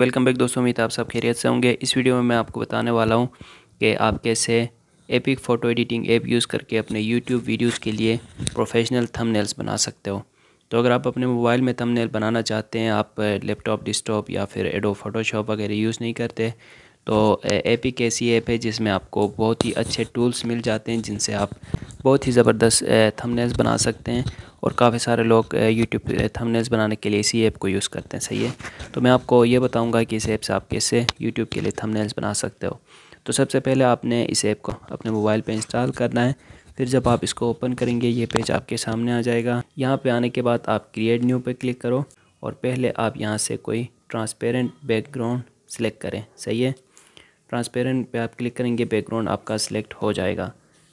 welcome back दोस्तों उम्मीद आप सब खैरियत से होंगे इस वीडियो में मैं आपको बताने वाला हूँ कि आप कैसे epic photo editing app use करके अपने यूट्यूब वीडियोज़ के लिए प्रोफेशनल थंबनेल्स बना सकते हो तो अगर आप अपने मोबाइल में थंबनेल बनाना चाहते हैं आप लैपटॉप डिस्कटॉप या फिर एडो फोटोशॉप वगैरह यूज़ नहीं करते तो ए के सी ऐप है जिसमें आपको बहुत ही अच्छे टूल्स मिल जाते हैं जिनसे आप बहुत ही ज़बरदस्त थंबनेल्स बना सकते हैं और काफ़ी सारे लोग यूट्यूब थंबनेल्स बनाने के लिए इसी ऐप को यूज़ करते हैं सही है तो मैं आपको ये बताऊंगा कि इस ऐप से आप कैसे यूट्यूब के लिए थंबनेल्स बना सकते हो तो सबसे पहले आपने इस ऐप को अपने मोबाइल पर इंस्टॉल करना है फिर जब आप इसको ओपन करेंगे ये पेज आपके सामने आ जाएगा यहाँ पर आने के बाद आप क्रिएट न्यू पर क्लिक करो और पहले आप यहाँ से कोई ट्रांसपेरेंट बैकग्राउंड सेलेक्ट करें सही है ट्रांसपेरेंट पे आप क्लिक करेंगे बैकग्राउंड आपका सिलेक्ट हो जाएगा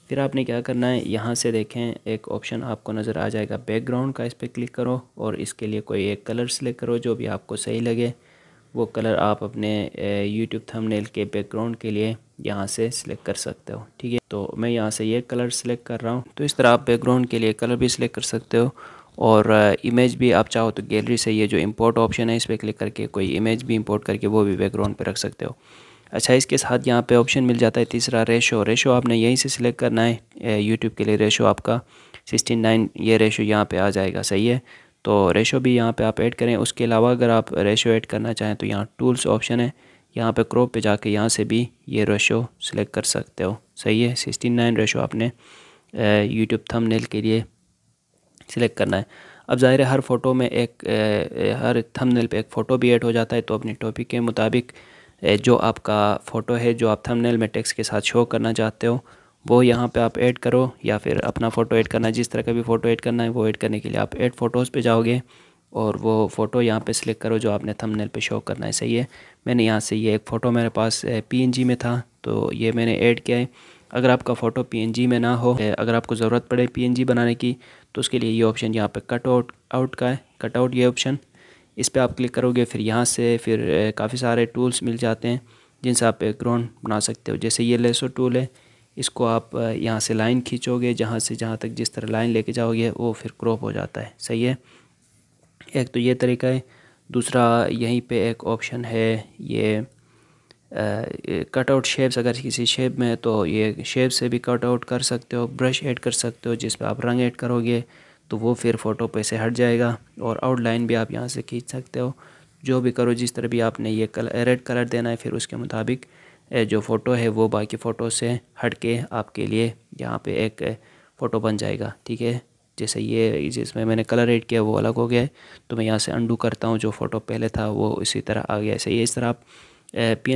फिर आपने क्या करना है यहाँ से देखें एक ऑप्शन आपको नज़र आ जाएगा बैकग्राउंड का इस पर क्लिक करो और इसके लिए कोई एक कलर सेलेक्ट करो जो भी आपको सही लगे वो कलर आप अपने यूट्यूब थंबनेल के बैकग्राउंड के लिए यहाँ से सिलेक्ट कर सकते हो ठीक है तो मैं यहाँ से ये कलर सेलेक्ट कर रहा हूँ तो इस तरह आप बैकग्राउंड के लिए कलर भी सिलेक्ट कर सकते हो और इमेज भी आप चाहो तो गैलरी से ये जो इंपोर्ट ऑप्शन है इस पर क्लिक करके कोई इमेज भी इंपोर्ट करके वो भी बैकग्राउंड पर रख सकते हो अच्छा इसके साथ यहाँ पे ऑप्शन मिल जाता है तीसरा रेशो रेशो आपने यहीं से सिलेक्ट करना है यूट्यूब के लिए रेशो आपका सिक्सटी नाइन ये रेशो यहाँ पे आ जाएगा सही है तो रेशो भी यहाँ पे आप ऐड करें उसके अलावा अगर आप रेशो ऐड करना चाहें तो यहाँ टूल्स ऑप्शन है यहाँ पर क्रोप पर जाके यहाँ से भी ये रेशो सिलेक्ट कर सकते हो सही है सिक्सटी नाइन रेशो आपने यूट्यूब थंबनेल के लिए सिलेक्ट करना है अब ज़ाहिर है हर फ़ोटो में एक ए, हर थंबनेल पे एक फ़ोटो भी ऐड हो जाता है तो अपने टॉपिक के मुताबिक जो आपका फ़ोटो है जो आप थंबनेल में टेक्स्ट के साथ शो करना चाहते हो वो यहाँ पे आप ऐड करो या फिर अपना फ़ोटो ऐड करना जिस तरह का भी फ़ोटो ऐड करना है वो ऐड करने के लिए आप ऐड फ़ोटोज़ पे जाओगे और वो फ़ोटो यहाँ पे सिलेक्ट करो जो आपने थंबनेल पे शो करना है सही है मैंने यहाँ से ये एक फ़ोटो मेरे पास पीएनजी में था तो ये मैंने ऐड किया है अगर आपका फ़ोटो पी में ना हो अगर आपको ज़रूरत पड़े पी बनाने की तो उसके लिए ये ऑप्शन यहाँ पर कट आउट आउट का है कट आउट ये ऑप्शन इस पर आप क्लिक करोगे फिर यहाँ से फिर काफ़ी सारे टूल्स मिल जाते हैं जिनसे आप एक ग्राउंड बना सकते हो जैसे ये लेसो टूल है इसको आप यहाँ से लाइन खींचोगे जहाँ से जहाँ तक जिस तरह लाइन लेके जाओगे वो फिर क्रॉप हो जाता है सही है एक तो ये तरीका है दूसरा यहीं पे एक ऑप्शन है ये कटआउट शेप्स अगर किसी शेप में तो ये शेप से भी कटआउट कर सकते हो ब्रश ऐड कर सकते हो जिस पर आप रंग ऐड करोगे तो वो फिर फ़ोटो पे से हट जाएगा और आउटलाइन भी आप यहाँ से खींच सकते हो जो भी करो जिस तरह भी आपने ये कलर रेड कलर देना है फिर उसके मुताबिक जो फ़ोटो है वो बाकी फ़ोटो से हट के आपके लिए यहाँ पे एक फ़ोटो बन जाएगा ठीक है जैसे ये जिसमें मैंने कलर एड किया वो अलग हो गया है तो मैं यहाँ से अंडू करता हूँ जो फ़ोटो पहले था वो इसी तरह आ गया ऐसे ये इस तरह आप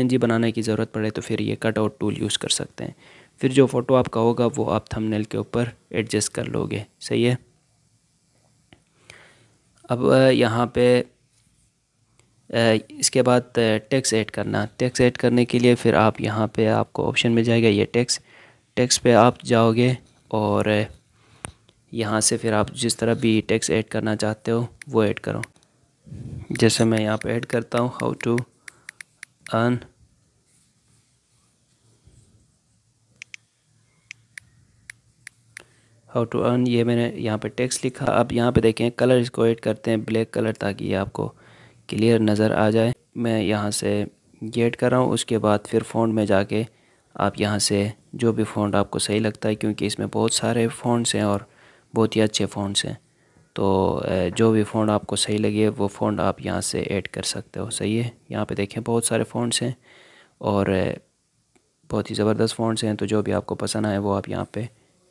जी बनाने की ज़रूरत पड़े तो फिर ये कट आउट टूल यूज़ कर सकते हैं फिर जो फ़ोटो आपका होगा वो आप थंबनेल के ऊपर एडजस्ट कर लोगे सही है अब यहाँ पे इसके बाद टैक्स ऐड करना टैक्स ऐड करने के लिए फिर आप यहाँ पे आपको ऑप्शन मिल जाएगा ये टैक्स टैक्स पे आप जाओगे और यहाँ से फिर आप जिस तरह भी टैक्स ऐड करना चाहते हो वो ऐड करो जैसे मैं यहाँ पे ऐड करता हूँ how to earn how to earn ये मैंने यहाँ पे टेक्स्ट लिखा अब यहाँ पे देखें कलर इसको एड करते हैं ब्लैक कलर ताकि ये आपको क्लियर नज़र आ जाए मैं यहाँ से गेट कर रहा हूँ उसके बाद फिर फोन में जाके आप यहाँ से जो भी फ़ोन आपको सही लगता है क्योंकि इसमें बहुत सारे फ़ोनस हैं और बहुत ही अच्छे फ़ोनस हैं तो जो भी फ़ोन आपको सही लगे वो फ़ोन आप यहाँ से ऐड कर सकते हो सही है यहाँ पे देखें बहुत सारे फ़ोनस हैं और बहुत ही ज़बरदस्त फ़ोनस हैं तो जो भी आपको पसंद आए वो आप यहाँ पे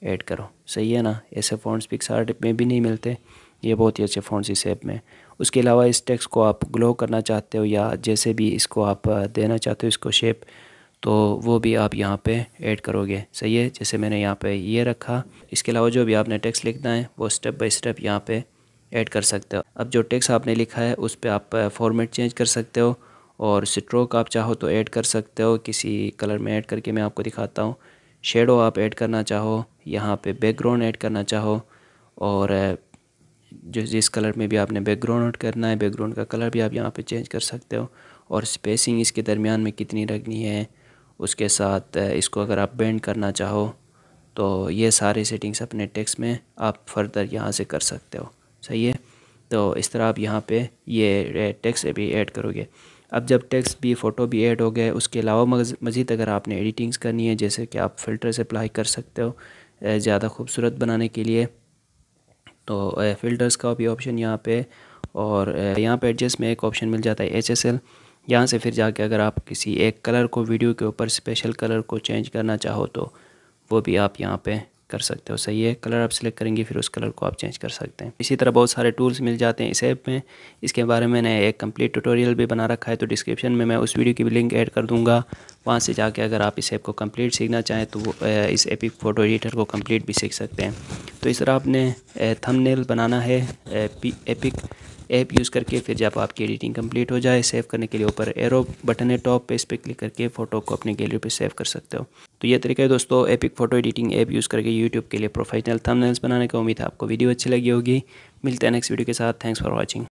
ऐड करो सही है ना ऐसे फ़ॉन्ट्स पिक्सार्ट में भी नहीं मिलते ये बहुत ही अच्छे फ़ॉन्ट्स इस ऐप में उसके अलावा इस टेक्स को आप ग्लो करना चाहते हो या जैसे भी इसको आप देना चाहते हो इसको शेप तो वो भी आप यहाँ पे ऐड करोगे सही है जैसे मैंने यहाँ पे ये रखा इसके अलावा जो भी आपने टेक्स्ट लिखना है वो स्टेप बाय स्टेप यहाँ पे ऐड कर सकते हो अब जो टेक्स्ट आपने लिखा है उस पर आप फॉर्मेट चेंज कर सकते हो और स्ट्रोक आप चाहो तो ऐड कर सकते हो किसी कलर में ऐड करके मैं आपको दिखाता हूँ शेडो आप ऐड करना चाहो यहाँ पे बैकग्राउंड ऐड करना चाहो और जो जिस कलर में भी आपने बैकग्राउंड ऐड करना है बैकग्राउंड का कलर भी आप यहाँ पे चेंज कर सकते हो और स्पेसिंग इसके दरमियान में कितनी रखनी है उसके साथ इसको अगर आप बेंड करना चाहो तो ये सारे सेटिंग्स अपने टेक्स में आप फर्दर यहाँ से कर सकते हो सही है तो इस तरह आप यहाँ पर ये टेक्स भी ऐड करोगे अब जब टेक्स्ट भी फ़ोटो भी ऐड हो गया है उसके अलावा मज़ीद अगर आपने एडिटिंग्स करनी है जैसे कि आप फ़िल्टर से अप्लाई कर सकते हो ज़्यादा खूबसूरत बनाने के लिए तो फ़िल्टर्स का भी ऑप्शन यहाँ पे और यहाँ पे एडजस्ट में एक ऑप्शन मिल जाता है एच एस एल यहाँ से फिर जाके अगर आप किसी एक कलर को वीडियो के ऊपर स्पेशल कलर को चेंज करना चाहो तो वो भी आप यहाँ पे कर सकते हो सही है कलर आप सिलेक्ट करेंगे फिर उस कलर को आप चेंज कर सकते हैं इसी तरह बहुत सारे टूल्स मिल जाते हैं इस ऐप में इसके बारे में मैंने एक कंप्लीट ट्यूटोरियल भी बना रखा है तो डिस्क्रिप्शन में मैं उस वीडियो की भी लिंक ऐड कर दूंगा वहाँ से जाके अगर आप इस ऐप को कंप्लीट सीखना चाहें तो इस एपिक फ़ोटो एडिटर को कम्प्लीट भी सीख सकते हैं तो इस तरह आपने थम बनाना है एपिक ऐप यूज़ करके फिर जब आपकी एडिटिंग कंप्लीट हो जाए सेव करने के लिए ऊपर एरो बटन है टॉप पे इस पर क्लिक करके फ़ोटो को अपनी गैलरी पे सेव कर सकते हो तो ये तरीका है दोस्तों epic photo editing app use करके यूट्यूब के लिए प्रोफेशनल थंबनेल्स बनाने का उम्मीद है आपको वीडियो अच्छी लगी होगी मिलते हैं नेक्स्ट वीडियो के साथ थैंक्स फॉर वॉचिंग